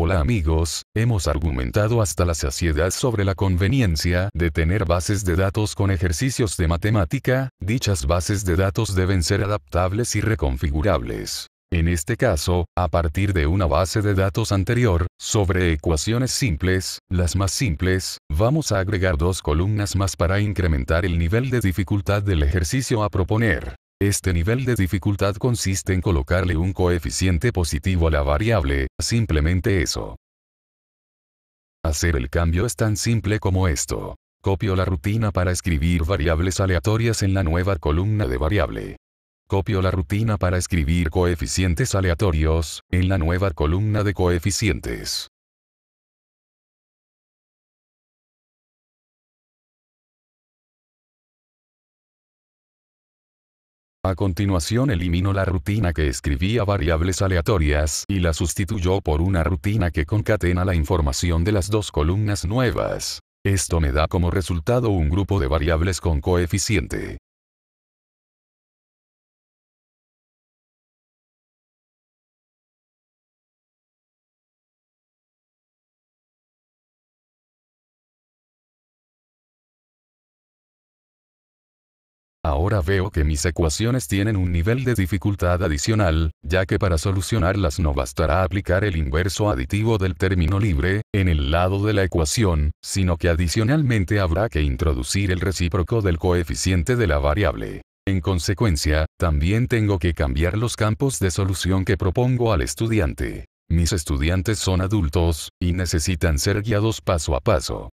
Hola amigos, hemos argumentado hasta la saciedad sobre la conveniencia de tener bases de datos con ejercicios de matemática, dichas bases de datos deben ser adaptables y reconfigurables. En este caso, a partir de una base de datos anterior, sobre ecuaciones simples, las más simples, vamos a agregar dos columnas más para incrementar el nivel de dificultad del ejercicio a proponer. Este nivel de dificultad consiste en colocarle un coeficiente positivo a la variable, simplemente eso. Hacer el cambio es tan simple como esto. Copio la rutina para escribir variables aleatorias en la nueva columna de variable. Copio la rutina para escribir coeficientes aleatorios, en la nueva columna de coeficientes. A continuación eliminó la rutina que escribía variables aleatorias y la sustituyó por una rutina que concatena la información de las dos columnas nuevas. Esto me da como resultado un grupo de variables con coeficiente Ahora veo que mis ecuaciones tienen un nivel de dificultad adicional, ya que para solucionarlas no bastará aplicar el inverso aditivo del término libre, en el lado de la ecuación, sino que adicionalmente habrá que introducir el recíproco del coeficiente de la variable. En consecuencia, también tengo que cambiar los campos de solución que propongo al estudiante. Mis estudiantes son adultos, y necesitan ser guiados paso a paso.